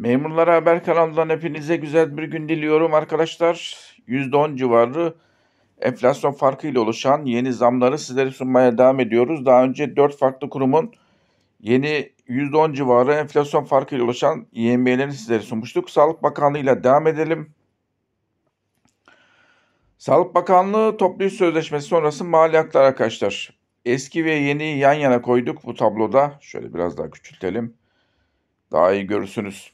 Memurlara Haber kanalından hepinize güzel bir gün diliyorum arkadaşlar. %10 civarı enflasyon farkıyla oluşan yeni zamları sizlere sunmaya devam ediyoruz. Daha önce 4 farklı kurumun yeni %10 civarı enflasyon farkıyla oluşan YMB'lerini sizlere sunmuştuk. Sağlık Bakanlığı ile devam edelim. Sağlık Bakanlığı toplu iş sözleşmesi sonrası mali haklar arkadaşlar. Eski ve yeni yan yana koyduk bu tabloda. Şöyle biraz daha küçültelim. Daha iyi görürsünüz.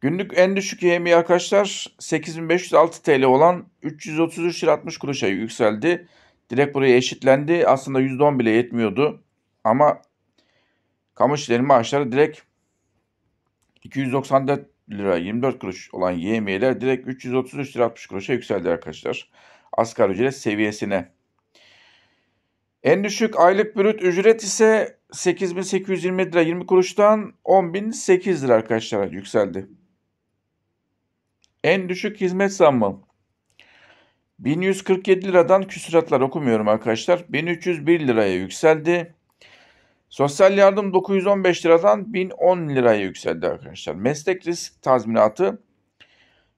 Günlük en düşük yemeği arkadaşlar 8506 TL olan 333 lira 60 kuruşa yükseldi. Direkt buraya eşitlendi. Aslında %10 bile yetmiyordu. Ama kamu işçilerin maaşları direkt 294 lira 24 kuruş olan yemeğiler direkt 333 lira 60 kuruşa yükseldi arkadaşlar. Asgari ücret seviyesine. En düşük aylık brüt ücret ise 8.820 lira 20 kuruştan 10.008 lira arkadaşlar yükseldi. En düşük hizmet zammı. 1147 liradan küsuratlar okumuyorum arkadaşlar. 1301 liraya yükseldi. Sosyal yardım 915 liradan 1010 liraya yükseldi arkadaşlar. Meslek risk tazminatı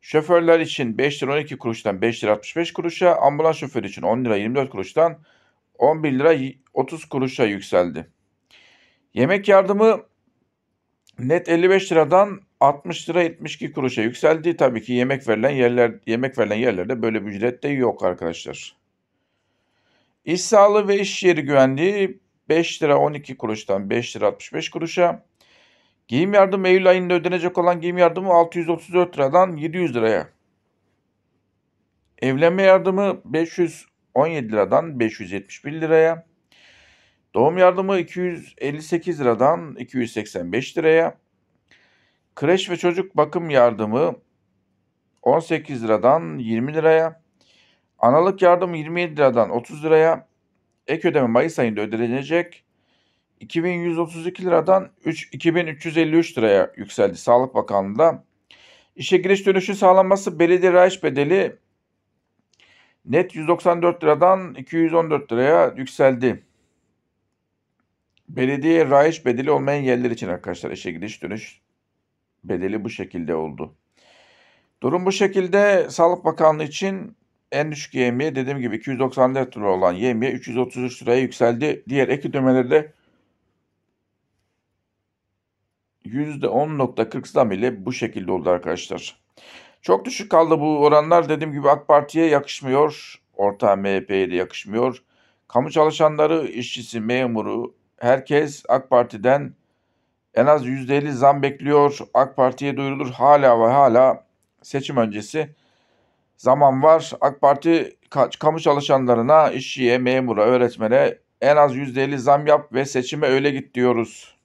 şoförler için 5 lira 12 kuruştan 5 lira 65 kuruşa, ambulans şoförü için 10 lira 24 kuruştan 11 lira 30 kuruşa yükseldi. Yemek yardımı net 55 liradan 60 lira 72 kuruşa yükseldi. Tabii ki yemek verilen yerler yemek verilen yerlerde böyle bir ücret de yok arkadaşlar. İş sağlığı ve iş yeri güvenliği 5 lira 12 kuruştan 5 lira 65 kuruşa. Giyim yardımı Eylül ayında ödenecek olan giyim yardımı 634 liradan 700 liraya. Evlenme yardımı 517 liradan 571 liraya. Doğum yardımı 258 liradan 285 liraya. Kreş ve çocuk bakım yardımı 18 liradan 20 liraya, analık yardım 27 liradan 30 liraya, ek ödeme Mayıs ayında ödenecek 2132 liradan 3, 2353 liraya yükseldi Sağlık Bakanlığı'nda. İşe giriş dönüşü sağlanması belediye rayiç bedeli net 194 liradan 214 liraya yükseldi. Belediye rayiç bedeli olmayan yerler için arkadaşlar işe giriş dönüş bedeli bu şekilde oldu. Durum bu şekilde Sağlık Bakanlığı için en düşük yemiye dediğim gibi 294 lira olan yemiye 333 liraya yükseldi. Diğer ek ödemelerde %10.40 zam ile bu şekilde oldu arkadaşlar. Çok düşük kaldı bu oranlar. Dediğim gibi AK Parti'ye yakışmıyor. Orta MHP'ye de yakışmıyor. Kamu çalışanları, işçisi, memuru, herkes AK Parti'den en az %50 zam bekliyor. AK Parti'ye duyurulur hala ve hala seçim öncesi zaman var. AK Parti kamu çalışanlarına, işçiye, memura, öğretmene en az %50 zam yap ve seçime öyle git diyoruz.